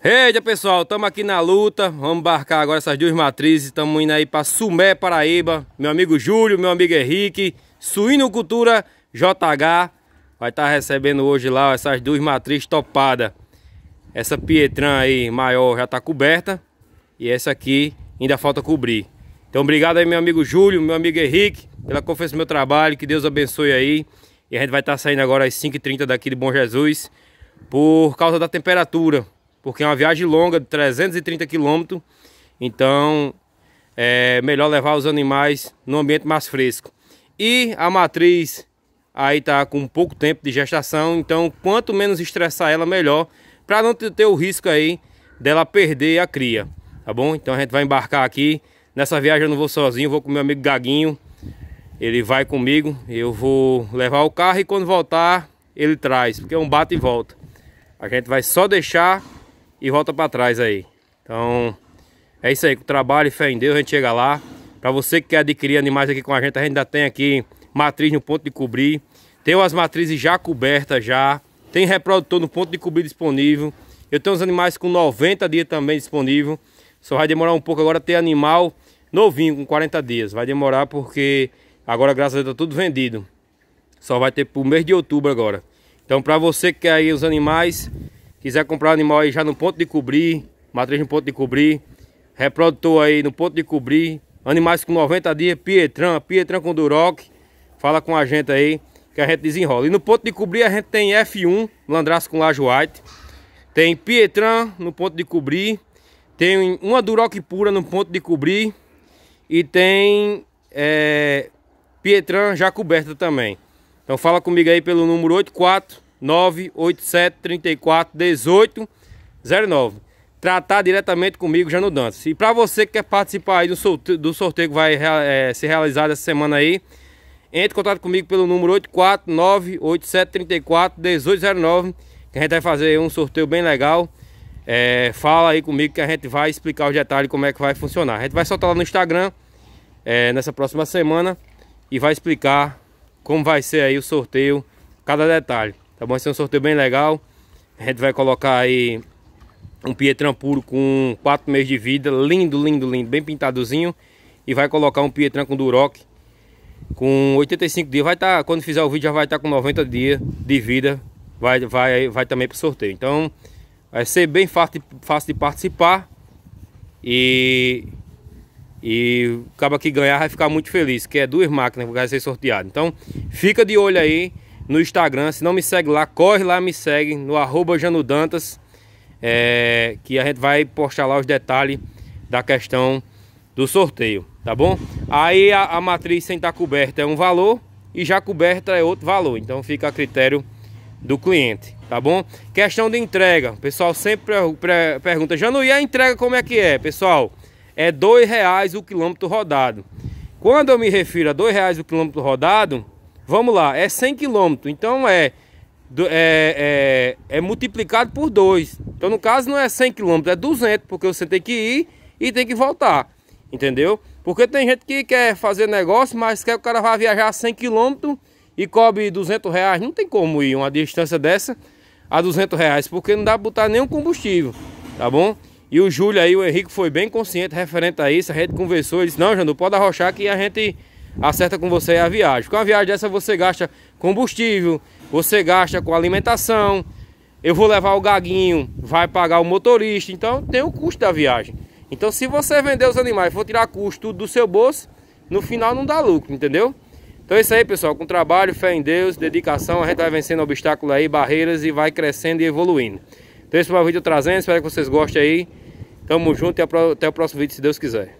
Eita pessoal, estamos aqui na luta, vamos embarcar agora essas duas matrizes, estamos indo aí para Sumé, Paraíba, meu amigo Júlio, meu amigo Henrique, Cultura JH, vai estar tá recebendo hoje lá essas duas matrizes topadas, essa Pietran aí maior já está coberta e essa aqui ainda falta cobrir. Então obrigado aí meu amigo Júlio, meu amigo Henrique, pela confiança no meu trabalho, que Deus abençoe aí e a gente vai estar tá saindo agora às 5h30 daqui de Bom Jesus por causa da temperatura porque é uma viagem longa de 330 quilômetros, então é melhor levar os animais no ambiente mais fresco. E a matriz aí tá com pouco tempo de gestação, então quanto menos estressar ela, melhor, para não ter o risco aí dela perder a cria, tá bom? Então a gente vai embarcar aqui, nessa viagem eu não vou sozinho, vou com meu amigo Gaguinho, ele vai comigo, eu vou levar o carro e quando voltar ele traz, porque é um bate e volta. A gente vai só deixar e volta para trás aí. Então, é isso aí. Com trabalho e fé em Deus, a gente chega lá. Para você que quer adquirir animais aqui com a gente, a gente ainda tem aqui matriz no ponto de cobrir. Tem umas matrizes já cobertas já. Tem reprodutor no ponto de cobrir disponível. Eu tenho os animais com 90 dias também disponível. Só vai demorar um pouco agora ter animal novinho com 40 dias. Vai demorar porque agora, graças a Deus, tá tudo vendido. Só vai ter pro mês de outubro agora. Então, para você que quer aí os animais, Quiser comprar animal aí já no ponto de cobrir, matriz no ponto de cobrir, reprodutor aí no ponto de cobrir, animais com 90 dias, Pietran, Pietran com Duroc, fala com a gente aí que a gente desenrola. E no ponto de cobrir a gente tem F1, Landraço com Laje White, tem Pietran no ponto de cobrir, tem uma Duroc pura no ponto de cobrir e tem é, Pietran já coberta também. Então fala comigo aí pelo número 84 987-34-1809. Tratar diretamente comigo, no Dantas. E para você que quer participar aí do sorteio, do sorteio que vai é, ser realizado essa semana aí, entre em contato comigo pelo número 849-8734-1809, que a gente vai fazer um sorteio bem legal. É, fala aí comigo que a gente vai explicar os detalhes como é que vai funcionar. A gente vai soltar lá no Instagram é, nessa próxima semana e vai explicar como vai ser aí o sorteio, cada detalhe. Tá bom? Vai ser é um sorteio bem legal. A gente vai colocar aí um Pietran puro com 4 meses de vida. Lindo, lindo, lindo. Bem pintadozinho. E vai colocar um Pietran com Duroc. Com 85 dias. Vai estar, tá, quando fizer o vídeo, já vai estar tá com 90 dias de vida. Vai, vai, vai também o sorteio. Então, vai ser bem fácil, fácil de participar. E... E acaba que ganhar vai ficar muito feliz, que é duas máquinas que vai ser sorteado. Então, fica de olho aí no Instagram. Se não me segue lá, corre lá, me segue no arroba Janudantas, é, que a gente vai postar lá os detalhes da questão do sorteio, tá bom? Aí a, a matriz sem estar tá coberta é um valor e já coberta é outro valor, então fica a critério do cliente, tá bom? Questão de entrega, o pessoal sempre pergunta, já e a entrega como é que é? Pessoal, é R$ reais o quilômetro rodado. Quando eu me refiro a R$ reais o quilômetro rodado, Vamos lá, é 100 km, então é, é, é, é multiplicado por 2. Então no caso não é 100 km, é 200, porque você tem que ir e tem que voltar, entendeu? Porque tem gente que quer fazer negócio, mas quer que o cara vá viajar 100 km e cobre 200 reais. Não tem como ir uma distância dessa a 200 reais, porque não dá para botar nenhum combustível, tá bom? E o Júlio aí, o Henrique foi bem consciente referente a isso, a gente conversou, ele disse, não, Jandu, pode arrochar que a gente acerta com você a viagem. Com a viagem dessa você gasta combustível, você gasta com alimentação, eu vou levar o gaguinho, vai pagar o motorista, então tem o custo da viagem. Então se você vender os animais, for tirar custo do seu bolso, no final não dá lucro, entendeu? Então é isso aí, pessoal, com trabalho, fé em Deus, dedicação, a gente vai vencendo obstáculos aí, barreiras e vai crescendo e evoluindo. Então esse foi o vídeo trazendo, espero que vocês gostem aí. Tamo junto e até o próximo vídeo, se Deus quiser.